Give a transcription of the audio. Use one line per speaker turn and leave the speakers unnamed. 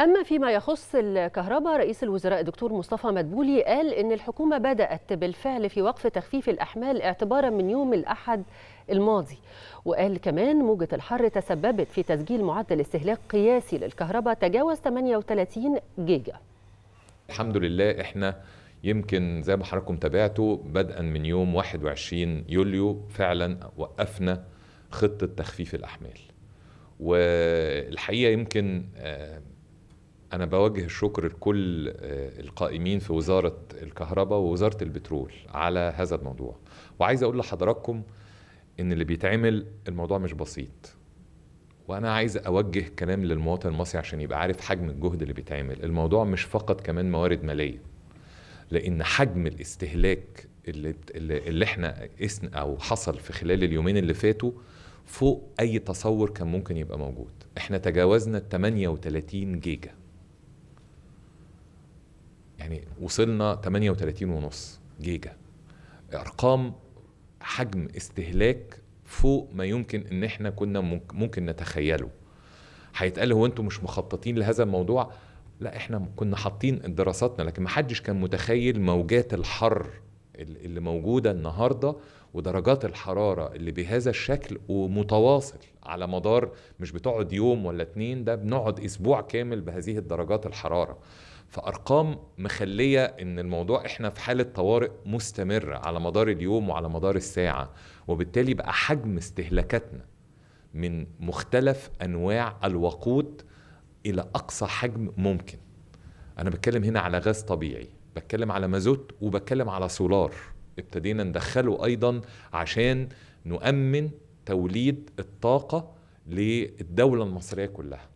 أما فيما يخص الكهرباء رئيس الوزراء الدكتور مصطفى مدبولي قال إن الحكومة بدأت بالفعل في وقف تخفيف الأحمال اعتبارا من يوم الأحد الماضي وقال كمان موجة الحر تسببت في تسجيل معدل استهلاك قياسي للكهرباء تجاوز 38 جيجا
الحمد لله إحنا يمكن زي ما حضراتكم تابعتوا بدءا من يوم 21 يوليو فعلا وقفنا خطة تخفيف الأحمال والحقيقة يمكن آه، انا بوجه الشكر لكل آه، القائمين في وزاره الكهرباء ووزاره البترول على هذا الموضوع وعايز اقول لحضراتكم ان اللي بيتعمل الموضوع مش بسيط وانا عايز اوجه كلام للمواطن المصري عشان يبقى عارف حجم الجهد اللي بيتعمل الموضوع مش فقط كمان موارد ماليه لان حجم الاستهلاك اللي اللي احنا او حصل في خلال اليومين اللي فاتوا فوق اي تصور كان ممكن يبقى موجود احنا تجاوزنا 38 جيجا يعني وصلنا 38 ونص جيجا ارقام حجم استهلاك فوق ما يمكن ان احنا كنا ممكن نتخيله هيتقال هو انتم مش مخططين لهذا الموضوع لا احنا كنا حاطين دراساتنا لكن ما حدش كان متخيل موجات الحر اللي موجودة النهاردة ودرجات الحرارة اللي بهذا الشكل ومتواصل على مدار مش بتقعد يوم ولا اتنين ده بنقعد أسبوع كامل بهذه الدرجات الحرارة فارقام مخليه ان الموضوع احنا في حاله طوارئ مستمره على مدار اليوم وعلى مدار الساعه وبالتالي بقى حجم استهلاكاتنا من مختلف انواع الوقود الى اقصى حجم ممكن انا بتكلم هنا على غاز طبيعي بتكلم على مازوت وبتكلم على سولار ابتدينا ندخله ايضا عشان نؤمن توليد الطاقه للدوله المصريه كلها